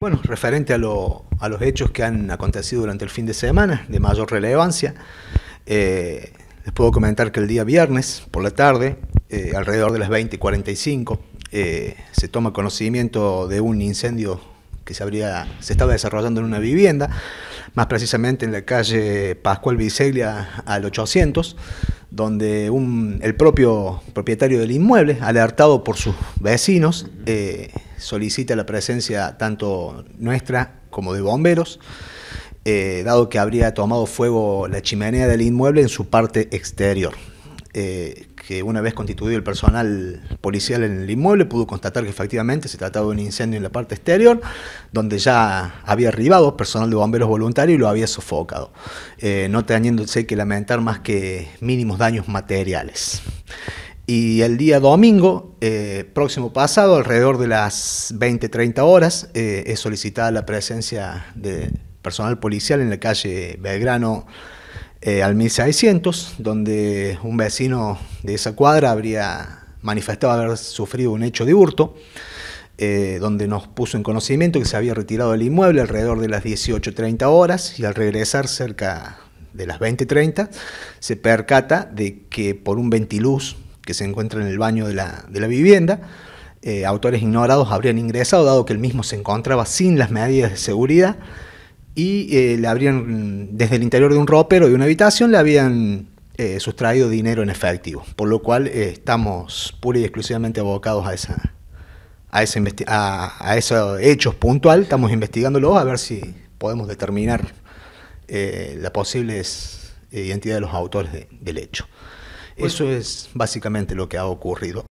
Bueno, referente a, los hechos que han acontecido durante el fin de semana, de mayor relevancia, eh, les puedo comentar que el día viernes, por la tarde, eh, alrededor de las 20.45, eh, se toma conocimiento de un incendio que se, habría, se estaba desarrollando en una vivienda, más precisamente en la calle Pascual Viseglia al 800, donde el propio propietario del inmueble, alertado por sus vecinos, solicita la presencia tanto nuestra como de bomberos, eh, dado que habría tomado fuego la chimenea del inmueble en su parte exterior. Eh, que una vez constituido el personal policial en el inmueble pudo constatar que efectivamente se trataba de un incendio en la parte exterior, donde ya había arribado personal de bomberos voluntarios y lo había sofocado, eh, no teniéndose que lamentar más que mínimos daños materiales. Y el día domingo, eh, próximo pasado, alrededor de las 20-30 horas, eh, es solicitada la presencia de personal policial en la calle Belgrano eh, al 1600, donde un vecino de esa cuadra habría manifestado haber sufrido un hecho de hurto, donde nos puso en conocimiento que se había retirado el inmueble alrededor de las 18.30 horas y al regresar cerca de las 20.30, se percata de que por un ventiluz que se encuentra en el baño de la, vivienda. Eh, autores ignorados habrían ingresado, dado que el mismo se encontraba sin las medidas de seguridad, y eh, le habrían, desde el interior de un ropero de una habitación, le habían eh, sustraído dinero en efectivo, por lo cual estamos pura y exclusivamente abocados a A, ese a, esos hechos puntual, estamos investigándolo a ver si podemos determinar la posible identidad de los autores del hecho. Pues Eso es básicamente lo que ha ocurrido.